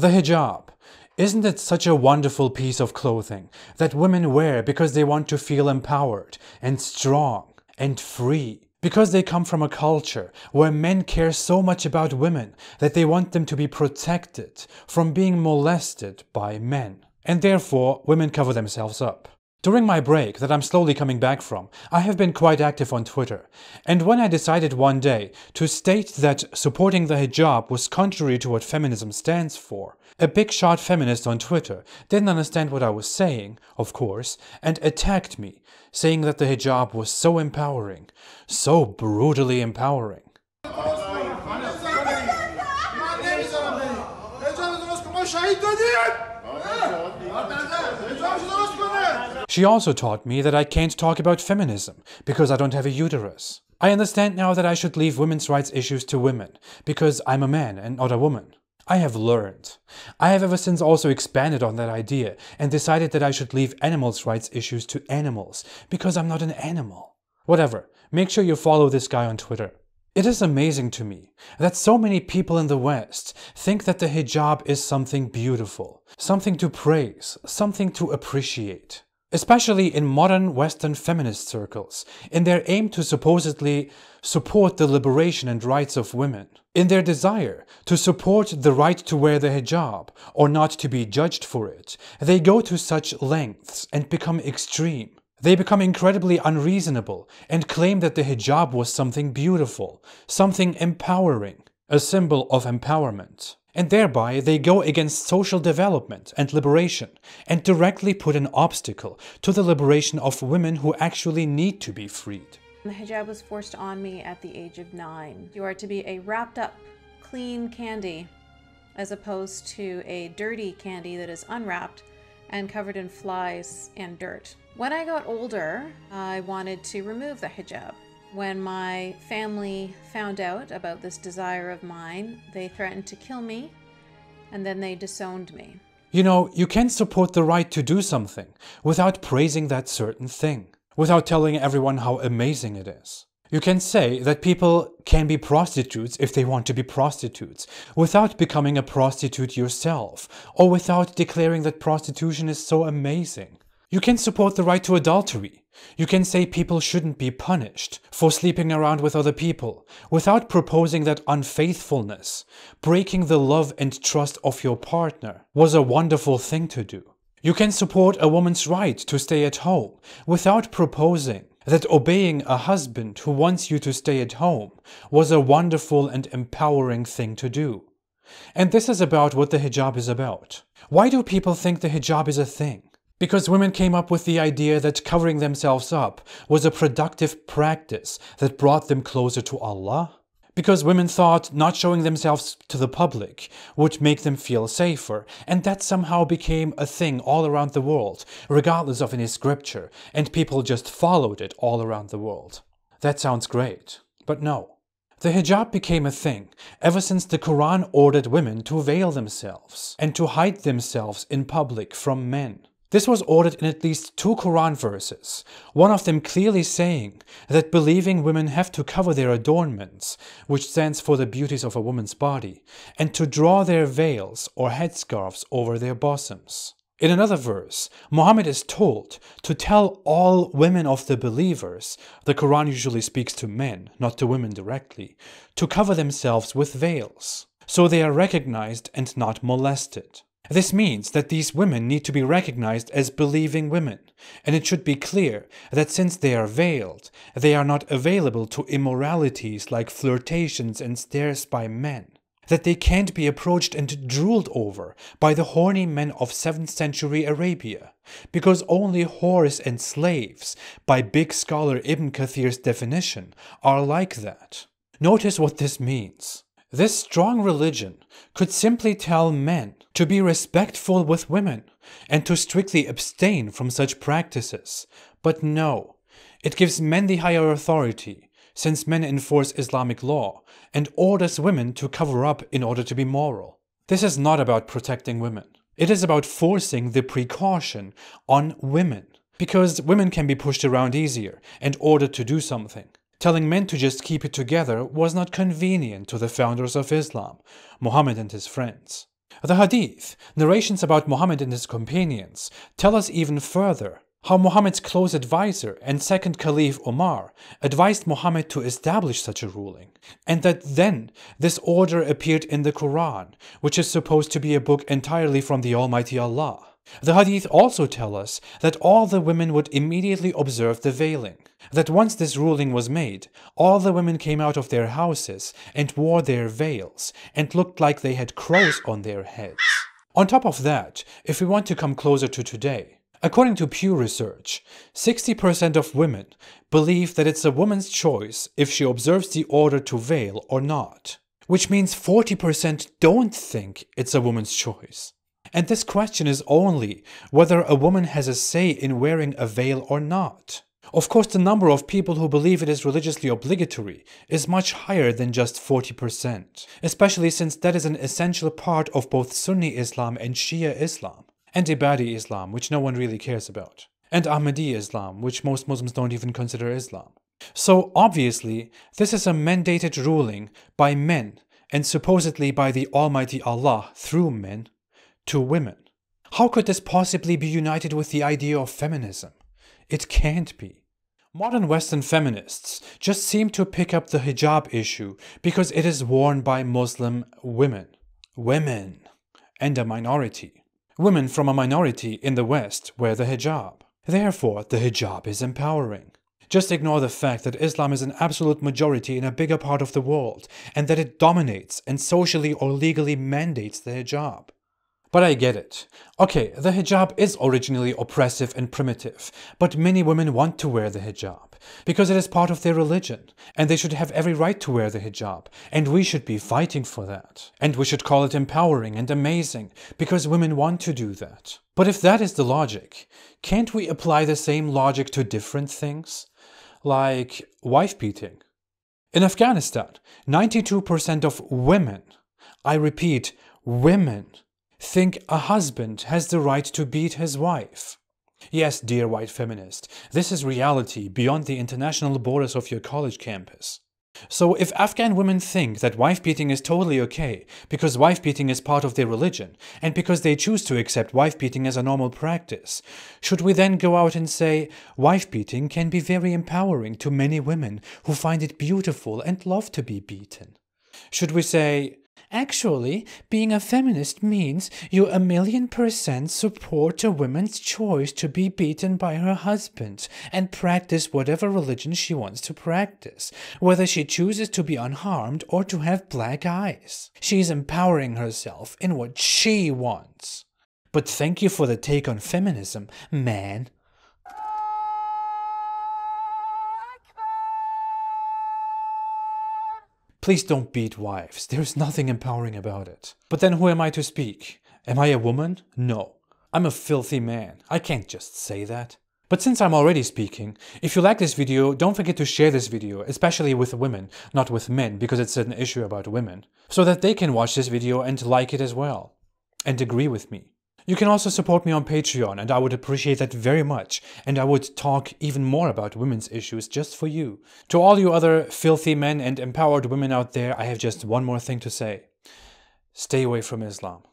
The hijab. Isn't it such a wonderful piece of clothing that women wear because they want to feel empowered and strong and free? Because they come from a culture where men care so much about women that they want them to be protected from being molested by men. And therefore, women cover themselves up. During my break that I'm slowly coming back from, I have been quite active on Twitter, and when I decided one day to state that supporting the hijab was contrary to what feminism stands for, a big shot feminist on Twitter didn't understand what I was saying, of course, and attacked me, saying that the hijab was so empowering, so brutally empowering. She also taught me that I can't talk about feminism because I don't have a uterus. I understand now that I should leave women's rights issues to women because I'm a man and not a woman. I have learned. I have ever since also expanded on that idea and decided that I should leave animals' rights issues to animals because I'm not an animal. Whatever, make sure you follow this guy on Twitter. It is amazing to me that so many people in the West think that the hijab is something beautiful, something to praise, something to appreciate especially in modern Western feminist circles, in their aim to supposedly support the liberation and rights of women, in their desire to support the right to wear the hijab or not to be judged for it, they go to such lengths and become extreme. They become incredibly unreasonable and claim that the hijab was something beautiful, something empowering, a symbol of empowerment and thereby they go against social development and liberation, and directly put an obstacle to the liberation of women who actually need to be freed. The hijab was forced on me at the age of nine. You are to be a wrapped up, clean candy, as opposed to a dirty candy that is unwrapped and covered in flies and dirt. When I got older, I wanted to remove the hijab. When my family found out about this desire of mine, they threatened to kill me and then they disowned me. You know, you can support the right to do something without praising that certain thing, without telling everyone how amazing it is. You can say that people can be prostitutes if they want to be prostitutes, without becoming a prostitute yourself, or without declaring that prostitution is so amazing, you can support the right to adultery. You can say people shouldn't be punished for sleeping around with other people without proposing that unfaithfulness, breaking the love and trust of your partner, was a wonderful thing to do. You can support a woman's right to stay at home without proposing that obeying a husband who wants you to stay at home was a wonderful and empowering thing to do. And this is about what the hijab is about. Why do people think the hijab is a thing? Because women came up with the idea that covering themselves up was a productive practice that brought them closer to Allah. Because women thought not showing themselves to the public would make them feel safer, and that somehow became a thing all around the world, regardless of any scripture, and people just followed it all around the world. That sounds great, but no. The hijab became a thing ever since the Quran ordered women to veil themselves and to hide themselves in public from men. This was ordered in at least two Quran verses, one of them clearly saying that believing women have to cover their adornments, which stands for the beauties of a woman's body, and to draw their veils or headscarves over their bosoms. In another verse, Muhammad is told to tell all women of the believers, the Quran usually speaks to men, not to women directly, to cover themselves with veils, so they are recognized and not molested. This means that these women need to be recognized as believing women, and it should be clear that since they are veiled, they are not available to immoralities like flirtations and stares by men, that they can't be approached and drooled over by the horny men of 7th century Arabia, because only whores and slaves, by big scholar Ibn Kathir's definition, are like that. Notice what this means. This strong religion could simply tell men to be respectful with women and to strictly abstain from such practices. But no, it gives men the higher authority, since men enforce Islamic law and orders women to cover up in order to be moral. This is not about protecting women. It is about forcing the precaution on women, because women can be pushed around easier and ordered to do something. Telling men to just keep it together was not convenient to the founders of Islam, Muhammad and his friends. The Hadith, narrations about Muhammad and his companions, tell us even further how Muhammad's close advisor and second caliph Omar advised Muhammad to establish such a ruling, and that then this order appeared in the Quran, which is supposed to be a book entirely from the Almighty Allah. The hadith also tell us that all the women would immediately observe the veiling, that once this ruling was made, all the women came out of their houses and wore their veils and looked like they had crows on their heads. On top of that, if we want to come closer to today, according to Pew Research, 60% of women believe that it's a woman's choice if she observes the order to veil or not, which means 40% don't think it's a woman's choice. And this question is only whether a woman has a say in wearing a veil or not. Of course, the number of people who believe it is religiously obligatory is much higher than just 40%, especially since that is an essential part of both Sunni Islam and Shia Islam, and Ibadi Islam, which no one really cares about, and Ahmadi Islam, which most Muslims don't even consider Islam. So obviously, this is a mandated ruling by men and supposedly by the Almighty Allah through men to women. How could this possibly be united with the idea of feminism? It can't be. Modern Western feminists just seem to pick up the hijab issue because it is worn by Muslim women. Women. And a minority. Women from a minority in the West wear the hijab. Therefore, the hijab is empowering. Just ignore the fact that Islam is an absolute majority in a bigger part of the world and that it dominates and socially or legally mandates the hijab. But I get it. Okay, the hijab is originally oppressive and primitive, but many women want to wear the hijab because it is part of their religion, and they should have every right to wear the hijab, and we should be fighting for that. And we should call it empowering and amazing because women want to do that. But if that is the logic, can't we apply the same logic to different things? Like wife beating. In Afghanistan, 92% of women, I repeat, women, think a husband has the right to beat his wife. Yes, dear white feminist, this is reality beyond the international borders of your college campus. So if Afghan women think that wife beating is totally okay because wife beating is part of their religion and because they choose to accept wife beating as a normal practice, should we then go out and say wife beating can be very empowering to many women who find it beautiful and love to be beaten? Should we say Actually, being a feminist means you a million percent support a woman's choice to be beaten by her husband and practice whatever religion she wants to practice, whether she chooses to be unharmed or to have black eyes. She is empowering herself in what she wants. But thank you for the take on feminism, man. Please don't beat wives. There's nothing empowering about it. But then who am I to speak? Am I a woman? No. I'm a filthy man. I can't just say that. But since I'm already speaking, if you like this video, don't forget to share this video, especially with women, not with men, because it's an issue about women, so that they can watch this video and like it as well, and agree with me. You can also support me on Patreon, and I would appreciate that very much, and I would talk even more about women's issues just for you. To all you other filthy men and empowered women out there, I have just one more thing to say. Stay away from Islam.